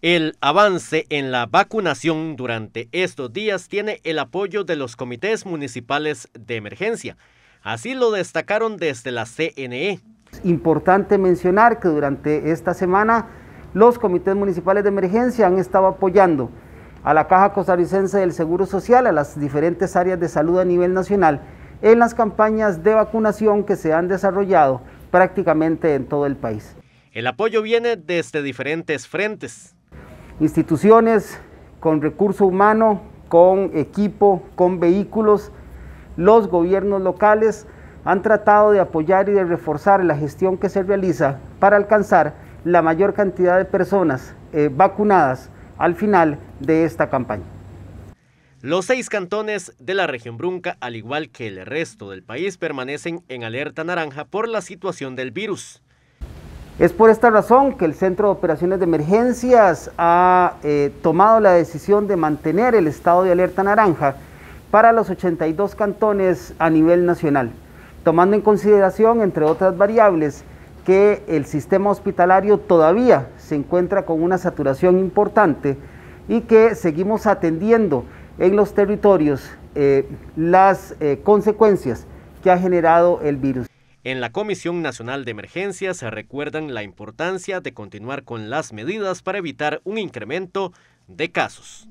El avance en la vacunación durante estos días tiene el apoyo de los comités municipales de emergencia. Así lo destacaron desde la CNE. Importante mencionar que durante esta semana los comités municipales de emergencia han estado apoyando a la Caja Costarricense del Seguro Social, a las diferentes áreas de salud a nivel nacional, en las campañas de vacunación que se han desarrollado prácticamente en todo el país. El apoyo viene desde diferentes frentes instituciones con recurso humano, con equipo, con vehículos, los gobiernos locales han tratado de apoyar y de reforzar la gestión que se realiza para alcanzar la mayor cantidad de personas eh, vacunadas al final de esta campaña. Los seis cantones de la región Brunca, al igual que el resto del país, permanecen en alerta naranja por la situación del virus. Es por esta razón que el Centro de Operaciones de Emergencias ha eh, tomado la decisión de mantener el estado de alerta naranja para los 82 cantones a nivel nacional, tomando en consideración, entre otras variables, que el sistema hospitalario todavía se encuentra con una saturación importante y que seguimos atendiendo en los territorios eh, las eh, consecuencias que ha generado el virus. En la Comisión Nacional de Emergencias se recuerdan la importancia de continuar con las medidas para evitar un incremento de casos.